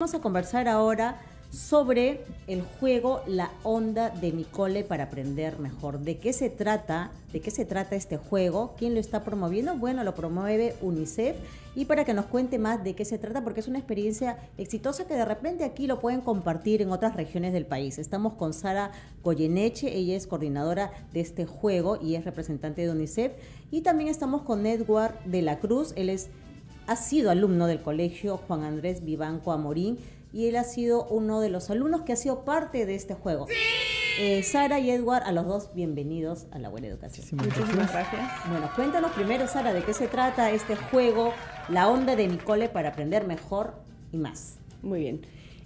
Vamos a conversar ahora sobre el juego La onda de nicole para aprender mejor. ¿De qué se trata? ¿De qué se trata este juego? ¿Quién lo está promoviendo? Bueno, lo promueve UNICEF y para que nos cuente más de qué se trata porque es una experiencia exitosa que de repente aquí lo pueden compartir en otras regiones del país. Estamos con Sara Goyeneche, ella es coordinadora de este juego y es representante de UNICEF y también estamos con Edward de la Cruz, él es ha sido alumno del colegio Juan Andrés Vivanco Amorín y él ha sido uno de los alumnos que ha sido parte de este juego. Eh, Sara y Edward, a los dos, bienvenidos a la buena educación. Muchísimas gracias. Bueno, cuéntanos primero, Sara, de qué se trata este juego, La Onda de Nicole para aprender mejor y más. Muy bien.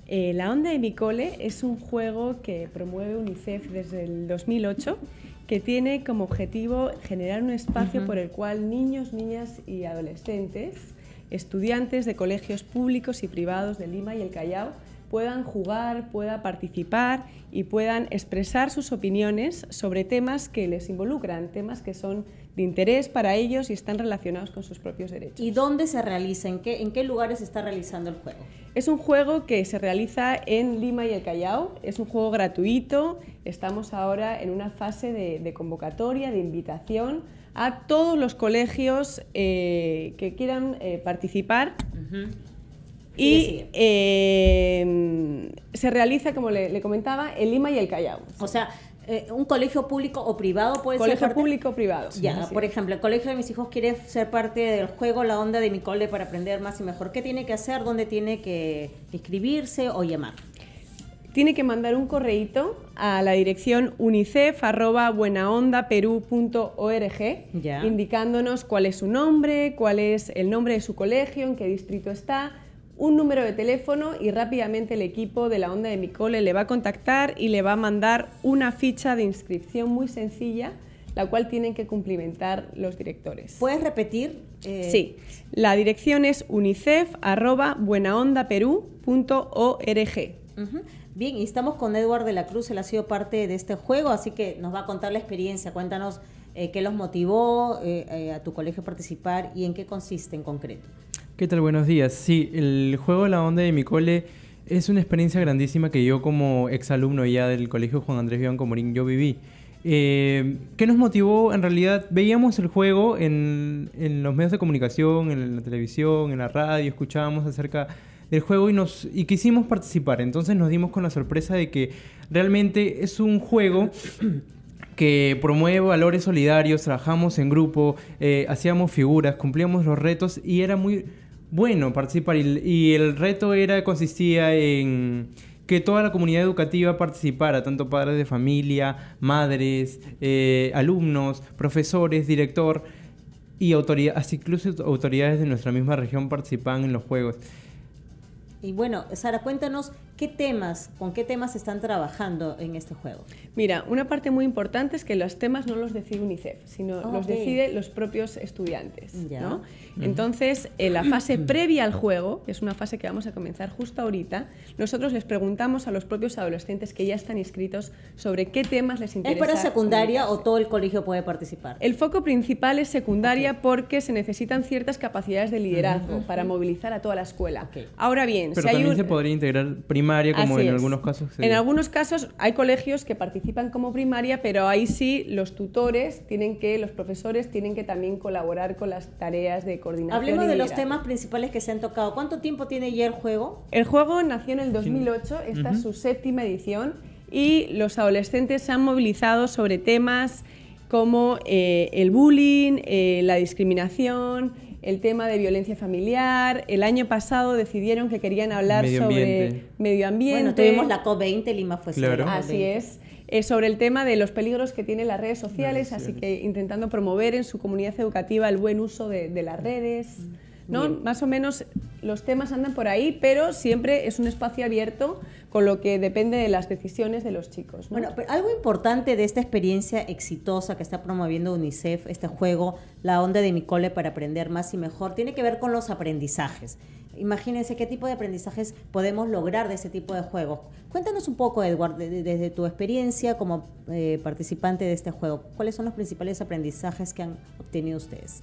Eh, la Onda de Nicole es un juego que promueve UNICEF desde el 2008 que tiene como objetivo generar un espacio por el cual niños, niñas y adolescentes estudiantes de colegios públicos y privados de Lima y el Callao puedan jugar, puedan participar y puedan expresar sus opiniones sobre temas que les involucran, temas que son de interés para ellos y están relacionados con sus propios derechos. ¿Y dónde se realiza? ¿En qué, lugares se está realizando el juego? Es un juego que se realiza en Lima y el Callao, es un juego gratuito, estamos ahora en una fase de convocatoria, de invitación a todos los colegios eh, que quieran eh, participar. Y eh, se realiza, como le, comentaba, en Lima y el Callao. O sea, un colegio público o privado puede ser. Colegio público o privado. Ya, por ejemplo, el colegio de mis hijos quiere ser parte del juego, la onda de mi cole para aprender más y mejor. ¿Qué tiene que hacer? ¿Dónde tiene que inscribirse o llamar? tiene que mandar un correíto a la dirección unicef.buenaondaperú.org indicándonos cuál es su nombre, cuál es el nombre de su colegio, en qué distrito está, un número de teléfono y rápidamente el equipo de la onda de mi le va a contactar y le va a mandar una ficha de inscripción muy sencilla la cual tienen que cumplimentar los directores. ¿Puedes repetir? Eh? Sí, la dirección es unicef.buenaondaperú.org. Bien, y estamos con Eduardo de la Cruz, él ha sido parte de este juego, así que nos va a contar la experiencia. Cuéntanos eh, qué los motivó eh, eh, a tu colegio a participar y en qué consiste en concreto. ¿Qué tal? Buenos días. Sí, el juego La Onda de mi cole es una experiencia grandísima que yo como exalumno ya del colegio Juan Andrés Bianco Morín yo viví. ¿Qué nos motivó? En realidad veíamos el juego en, en los medios de comunicación, en la televisión, en la radio, escuchábamos acerca del juego y, nos, quisimos participar. Entonces nos dimos con la sorpresa de que realmente es un juego que promueve valores solidarios, trabajamos en grupo, eh, hacíamos figuras, cumplíamos los retos y era muy bueno participar. Y, el reto era consistía en que toda la comunidad educativa participara, tanto padres de familia, madres, eh, alumnos, profesores, director y autoridades, incluso autoridades de nuestra misma región participaban en los juegos. Y bueno, Sara, cuéntanos ¿Qué temas, con qué temas están trabajando en este juego? Mira, una parte muy importante es que los temas no los decide UNICEF, sino ah, los decide los propios estudiantes. Entonces, en eh, la fase previa al juego, que es una fase que vamos a comenzar justo ahorita, nosotros les preguntamos a los propios adolescentes que ya están inscritos sobre qué temas les interesa. ¿Es para secundaria o todo el colegio puede participar? El foco principal es secundaria porque se necesitan ciertas capacidades de liderazgo para movilizar a toda la escuela. Ahora bien, Pero se podría integrar como en algunos casos? En algunos casos hay colegios que participan como primaria, pero ahí sí los tutores tienen que, los profesores tienen que también colaborar con las tareas de coordinación. Hablemos de los temas principales que se han tocado. ¿Cuánto tiempo tiene ya el juego? El juego nació en el 2008, esta es su séptima edición y los adolescentes se han movilizado sobre temas como eh, el bullying, eh, la discriminación, el tema de violencia familiar. El año pasado decidieron que querían hablar sobre medio ambiente. Bueno, tuvimos la COP20, Lima fue claro. Así es. sobre el tema de los peligros que tienen las redes sociales, así que intentando promover en su comunidad educativa el buen uso de, las redes. Mm, ¿no? Más o menos los temas andan por ahí, pero siempre es un espacio abierto con lo que depende de las decisiones de los chicos. Bueno, pero algo importante de esta experiencia exitosa que está promoviendo UNICEF, este juego, la onda de micole para aprender más y mejor, tiene que ver con los aprendizajes. Imagínense qué tipo de aprendizajes podemos lograr de ese tipo de juegos. Cuéntanos un poco, Edward, desde tu experiencia como eh, participante de este juego, ¿cuáles son los principales aprendizajes que han obtenido ustedes?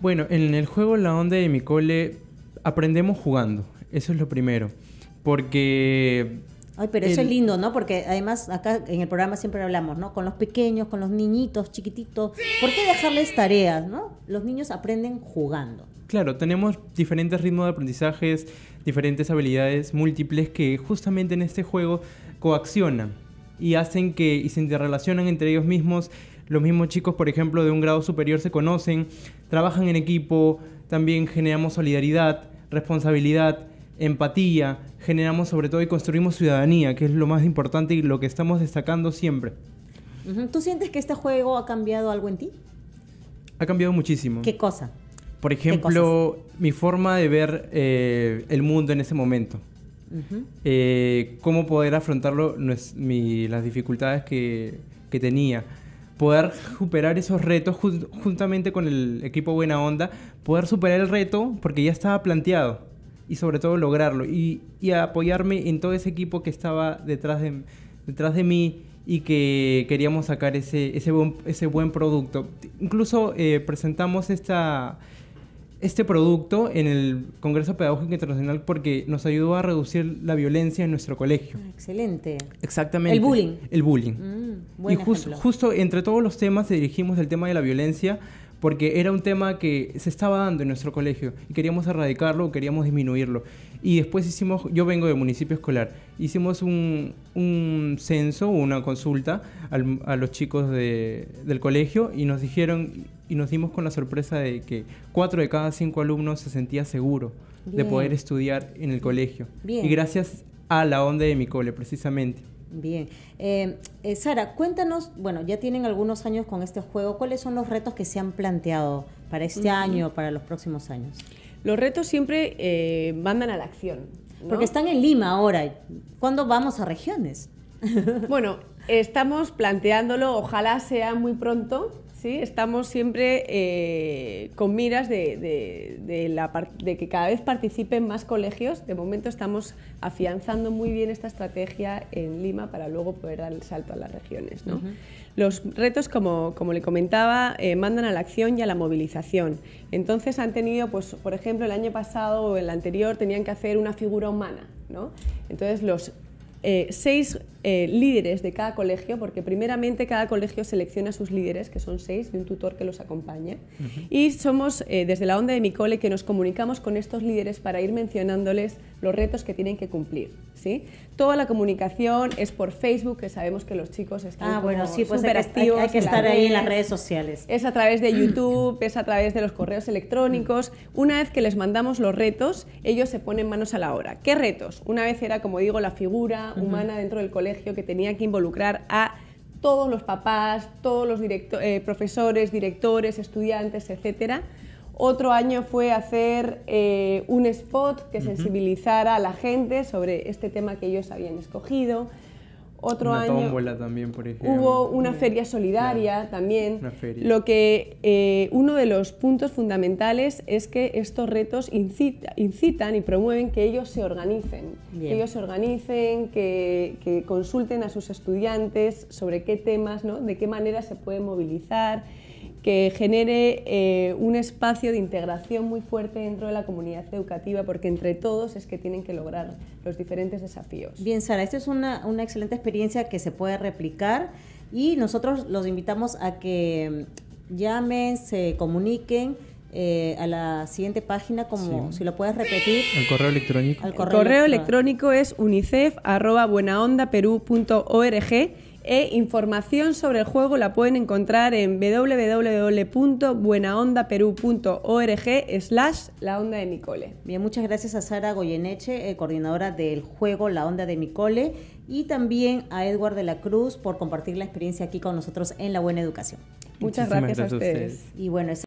Bueno, en el juego La Onda de mi cole aprendemos jugando, eso es lo primero porque... Ay, pero eso es lindo, ¿no? Porque además acá en el programa siempre hablamos, ¿no? Con los pequeños, con los niñitos chiquititos. ¿Por qué dejarles tareas, no? Los niños aprenden jugando. Claro, tenemos diferentes ritmos de aprendizajes, diferentes habilidades múltiples que justamente en este juego coaccionan y hacen que y se interrelacionan entre ellos mismos. Los mismos chicos, por ejemplo, de un grado superior se conocen, trabajan en equipo, también generamos solidaridad, responsabilidad, empatía, generamos sobre todo y construimos ciudadanía, que es lo más importante y lo que estamos destacando siempre. ¿Tú sientes que este juego ha cambiado algo en ti? Ha cambiado muchísimo. ¿Qué cosa? Por ejemplo, mi forma de ver eh, el mundo en ese momento. Eh, cómo poder afrontarlo, no es las dificultades que, tenía. Poder superar esos retos juntamente con el equipo Buena Onda. Poder superar el reto porque ya estaba planteado y sobre todo lograrlo y, y apoyarme en todo ese equipo que estaba detrás de, detrás de mí y que queríamos sacar ese, ese, buen, ese buen producto. Incluso eh, presentamos esta, este producto en el Congreso Pedagógico Internacional porque nos ayudó a reducir la violencia en nuestro colegio. Ah, excelente. Exactamente. El bullying. El bullying. Mm, buen y justo entre todos los temas dirigimos el tema de la violencia porque era un tema que se estaba dando en nuestro colegio y queríamos erradicarlo, queríamos disminuirlo. Y después hicimos, yo vengo de municipio escolar, hicimos un, censo, una consulta a los chicos del colegio y nos dijeron y nos dimos con la sorpresa de que cuatro de cada cinco alumnos se sentía seguro de poder estudiar en el colegio. Y gracias a la onda de mi cole, precisamente. Bien. Eh, eh, Sara, cuéntanos, bueno, ya tienen algunos años con este juego, ¿cuáles son los retos que se han planteado para este año, para los próximos años? Los retos siempre eh, mandan a la acción. Porque están en Lima ahora. ¿Cuándo vamos a regiones? bueno, estamos planteándolo, ojalá sea muy pronto, ¿sí? estamos siempre eh, con miras de, de, que cada vez participen más colegios. De momento estamos afianzando muy bien esta estrategia en Lima para luego poder dar el salto a las regiones. Los retos, como, como le comentaba, eh, mandan a la acción y a la movilización. Entonces han tenido, pues, por ejemplo, el año pasado o el anterior tenían que hacer una figura humana. ¿no? Entonces los eh, seis eh, líderes de cada colegio, porque primeramente cada colegio selecciona sus líderes, que son seis, y un tutor que los acompaña. Y somos eh, desde la onda de mi cole que nos comunicamos con estos líderes para ir mencionándoles los retos que tienen que cumplir. ¿sí? Toda la comunicación es por Facebook, que sabemos que los chicos están ah, bueno, sí, pues activos. Hay, que estar ahí en las redes sociales. Es a través de YouTube, es a través de los correos electrónicos. Una vez que les mandamos los retos, ellos se ponen manos a la obra. ¿Qué retos? Una vez era, como digo, la figura humana dentro del colegio que tenía que involucrar a todos los papás, todos los eh, profesores, directores, estudiantes, etcétera. Otro año fue hacer eh, un spot que sensibilizara a la gente sobre este tema que ellos habían escogido. Otro año. Hubo una feria solidaria también. Lo que eh, uno de los puntos fundamentales es que estos retos incitan y promueven que ellos se organicen. Que ellos se organicen, que, consulten a sus estudiantes sobre qué temas, de qué manera se pueden movilizar que genere eh, un espacio de integración muy fuerte dentro de la comunidad educativa, porque entre todos es que tienen que lograr los diferentes desafíos. Bien, Sara, esta es una, una excelente experiencia que se puede replicar y nosotros los invitamos a que mm, llamen, se comuniquen. Eh, a la siguiente página, como si lo puedes repetir. Al correo electrónico. El correo, el correo electrónico es unicef.buenaondaperú.org e información sobre el juego la pueden encontrar en www.buenaondaperú.org slash la onda de Nicole. Bien, muchas gracias a Sara Goyeneche, eh, coordinadora del juego La onda de Nicole, y también a Edward de la Cruz por compartir la experiencia aquí con nosotros en La Buena Educación. Muchas gracias, a ustedes. Y bueno,